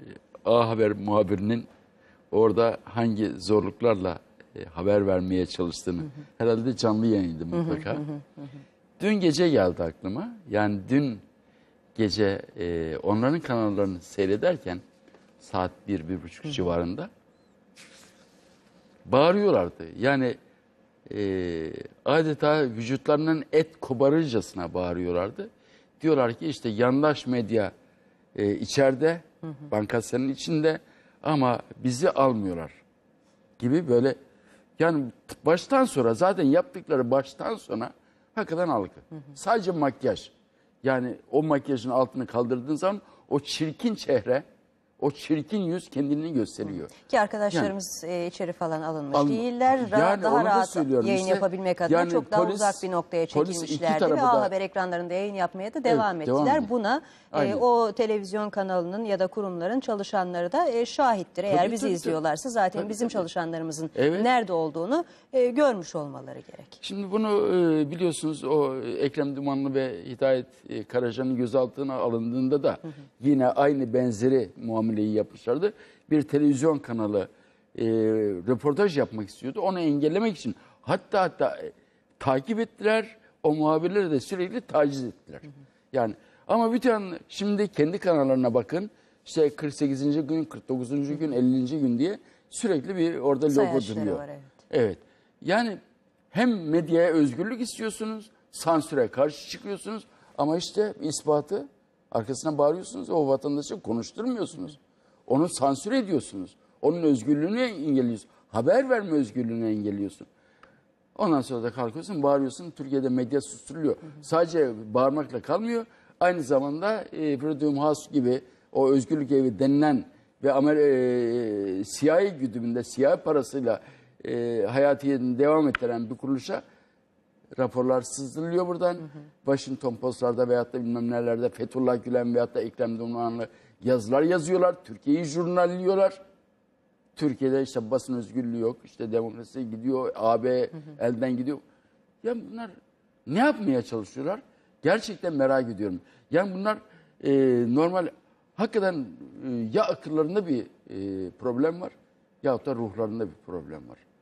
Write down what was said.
Ee, A Haber muhabirinin orada hangi zorluklarla e, haber vermeye çalıştığını hı hı. herhalde canlı yayındı mutlaka. Hı hı hı hı. Dün gece geldi aklıma. Yani dün gece e, onların kanallarını seyrederken saat bir, bir buçuk hı hı. civarında bağırıyorlardı. Yani e, adeta vücutlarının et kobarırcasına bağırıyorlardı. Diyorlar ki işte yandaş medya e, içeride Hı Bankasının içinde ama bizi almıyorlar gibi böyle yani baştan sonra zaten yaptıkları baştan sonra hakikaten algı. Hı hı. Sadece makyaj. Yani o makyajın altını kaldırdığın zaman o çirkin çehre o çirkin yüz kendini gösteriyor. Ki arkadaşlarımız yani, e, içeri falan alınmış alın, değiller. Yani daha rahat da yayın işte, yapabilmek adına yani çok daha uzak bir noktaya çekilmişlerdi. Ve A Haber ekranlarında yayın yapmaya da devam evet, ettiler. Devam Buna e, o televizyon kanalının ya da kurumların çalışanları da e, şahittir. Eğer bizi tabii, izliyorlarsa zaten tabii, bizim tabii. çalışanlarımızın evet. nerede olduğunu e, görmüş olmaları gerek. Şimdi bunu e, biliyorsunuz o e, Ekrem Dumanlı ve Hidayet e, Karacan'ın gözaltına alındığında da hı hı. yine aynı benzeri muamele bileği yapmışlardı. Bir televizyon kanalı e, röportaj yapmak istiyordu. Onu engellemek için hatta hatta e, takip ettiler. O muhabirleri de sürekli taciz ettiler. Yani ama bir tane şimdi kendi kanallarına bakın. İşte 48. gün, 49. gün, 50. gün diye sürekli bir orada logo duruyor. evet. evet. Yani hem medyaya özgürlük istiyorsunuz, sansüre karşı çıkıyorsunuz ama işte ispatı Arkasına bağırıyorsunuz o vatandaşı konuşturmuyorsunuz. Onu sansür ediyorsunuz. Onun özgürlüğünü engelliyorsun. Haber verme özgürlüğünü engelliyorsun. Ondan sonra da kalkıyorsun bağırıyorsun. Türkiye'de medya susturuluyor. Sadece bağırmakla kalmıyor. Aynı zamanda e, Freedom House gibi o özgürlük evi denilen ve Amer e, siyahi güdümünde, siyahi parasıyla e, hayatını devam ettiren bir kuruluşa raporlar sızdırılıyor buradan. Hı hı. Washington Post'larda veyahut da bilmem nelerde Fethullah Gülen veyahut da Ekrem Dumluhanlı yazılar yazıyorlar. Türkiye'yi jurnalliyorlar. Türkiye'de işte basın özgürlüğü yok. İşte demokrasi gidiyor. AB hı hı. elden gidiyor. Ya bunlar ne yapmaya çalışıyorlar? Gerçekten merak ediyorum. Yani bunlar e, normal hakikaten e, ya akıllarında bir e, problem var ya da ruhlarında bir problem var.